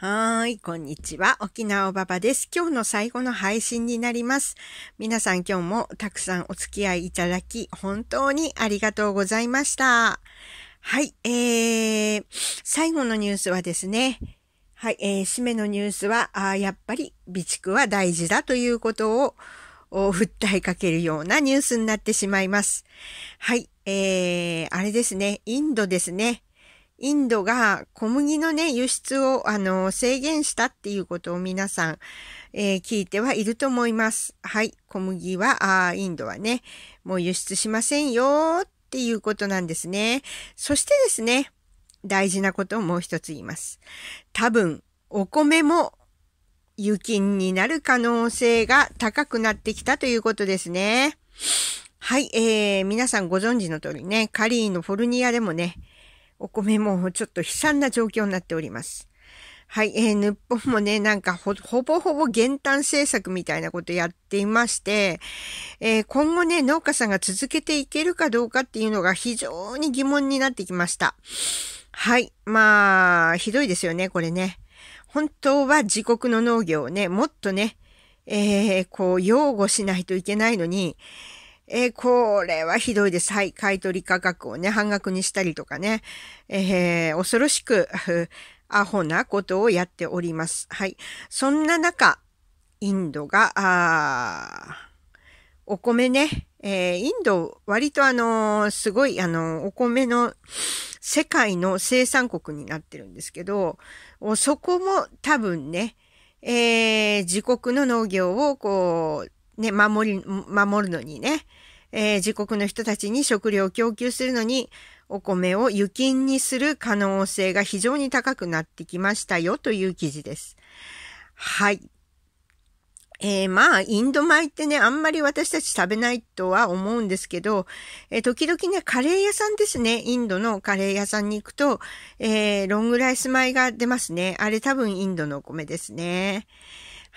はーい、こんにちは。沖縄おばばです。今日の最後の配信になります。皆さん今日もたくさんお付き合いいただき、本当にありがとうございました。はい、えー、最後のニュースはですね、はい、えー、締めのニュースは、あやっぱり備蓄は大事だということを、を訴えかけるようなニュースになってしまいます。はい、えー、あれですね、インドですね。インドが小麦のね、輸出を、あの、制限したっていうことを皆さん、えー、聞いてはいると思います。はい。小麦は、あインドはね、もう輸出しませんよっていうことなんですね。そしてですね、大事なことをもう一つ言います。多分、お米も油菌になる可能性が高くなってきたということですね。はい、えー、皆さんご存知の通りね、カリーのフォルニアでもね、お米もちょっと悲惨な状況になっております。はい、えー、日本もね、なんかほぼほぼ減反政策みたいなことやっていまして、えー、今後ね、農家さんが続けていけるかどうかっていうのが非常に疑問になってきました。はい、まあ、ひどいですよね、これね。本当は自国の農業をね、もっとね、えー、こう、擁護しないといけないのに、えー、これはひどいです。はい。買取価格をね、半額にしたりとかね。えー、恐ろしく、アホなことをやっております。はい。そんな中、インドが、あお米ね、えー、インド、割とあのー、すごい、あのー、お米の世界の生産国になってるんですけど、そこも多分ね、えー、自国の農業をこう、ね、守り、守るのにね、えー、自国の人たちに食料を供給するのに、お米を輸金にする可能性が非常に高くなってきましたよという記事です。はい。えー、まあ、インド米ってね、あんまり私たち食べないとは思うんですけど、えー、時々ね、カレー屋さんですね。インドのカレー屋さんに行くと、えー、ロングライス米が出ますね。あれ多分インドのお米ですね。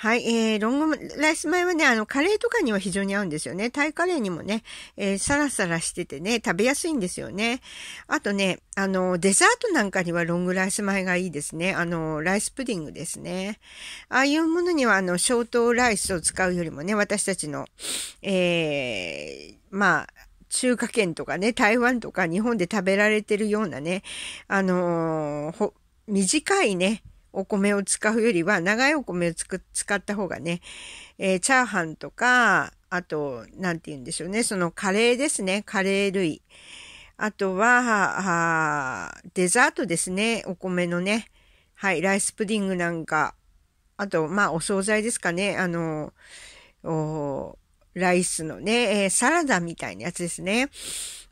はい、えー、ロングライス米はね、あの、カレーとかには非常に合うんですよね。タイカレーにもね、えー、サラサラしててね、食べやすいんですよね。あとね、あの、デザートなんかにはロングライス米がいいですね。あの、ライスプディングですね。ああいうものには、あの、ショートライスを使うよりもね、私たちの、えー、まあ、中華圏とかね、台湾とか日本で食べられてるようなね、あのー、短いね、お米を使うよりは、長いお米を使った方がね、えー、チャーハンとか、あと、なんて言うんでしょうね、そのカレーですね、カレー類。あとは、デザートですね、お米のね。はい、ライスプディングなんか。あと、まあ、お惣菜ですかね。あの、ライスのね、えー、サラダみたいなやつですね。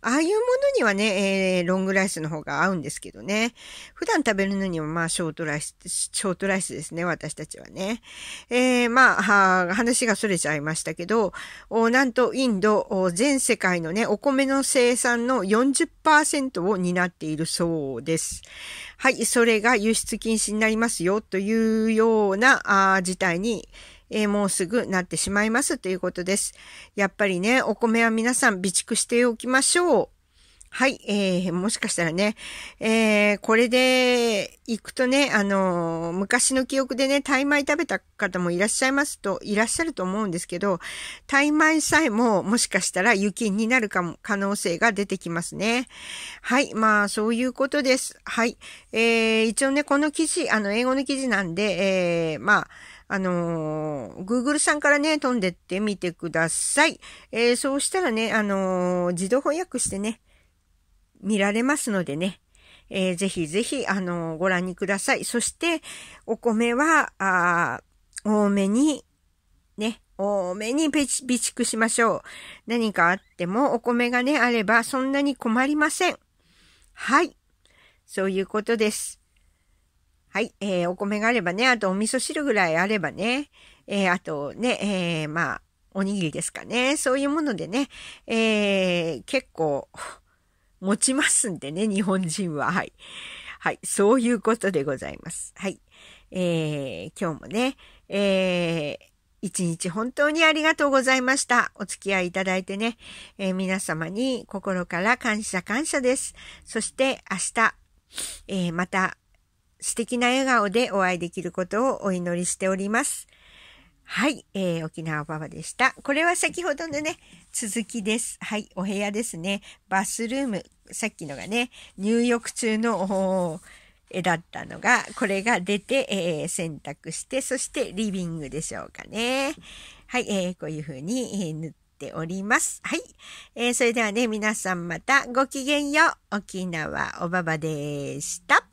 ああいうものにはね、えー、ロングライスの方が合うんですけどね。普段食べるのにもまあショートライス、ショートライスですね、私たちはね。えー、まあ、話が逸れちゃいましたけど、なんとインド、全世界のね、お米の生産の40%を担っているそうです。はい、それが輸出禁止になりますよというようなあ事態に、えー、もうすぐなってしまいますということです。やっぱりね、お米は皆さん備蓄しておきましょう。はい、えー、もしかしたらね、えー、これで行くとね、あのー、昔の記憶でね、タイ米食べた方もいらっしゃいますと、いらっしゃると思うんですけど、タイ米さえももしかしたら雪になるかも、可能性が出てきますね。はい、まあ、そういうことです。はい、えー、一応ね、この記事、あの、英語の記事なんで、えー、まあ、あのー、Google さんからね、飛んでってみてください。えー、そうしたらね、あのー、自動翻訳してね、見られますのでね、えー、ぜひぜひ、あのー、ご覧にください。そして、お米は、あ多めに、ね、多めに備蓄しましょう。何かあっても、お米がね、あれば、そんなに困りません。はい。そういうことです。はい、えー、お米があればね、あとお味噌汁ぐらいあればね、えー、あとね、えー、まあ、おにぎりですかね。そういうものでね、えー、結構、持ちますんでね、日本人は。はい。はい、そういうことでございます。はい。えー、今日もね、えー、一日本当にありがとうございました。お付き合いいただいてね、えー、皆様に心から感謝感謝です。そして明日、えー、また素敵な笑顔でお会いできることをお祈りしております。はい、えー、沖縄ばばでした。これは先ほどのね、続きです。はい、お部屋ですね。バスルーム、さっきのがね、入浴中の絵だったのが、これが出て、えー、洗濯して、そしてリビングでしょうかね。はい、えー、こういうふうに、えー、塗っております。はい、えー、それではね、皆さんまたごきげんよう。沖縄おばばでした。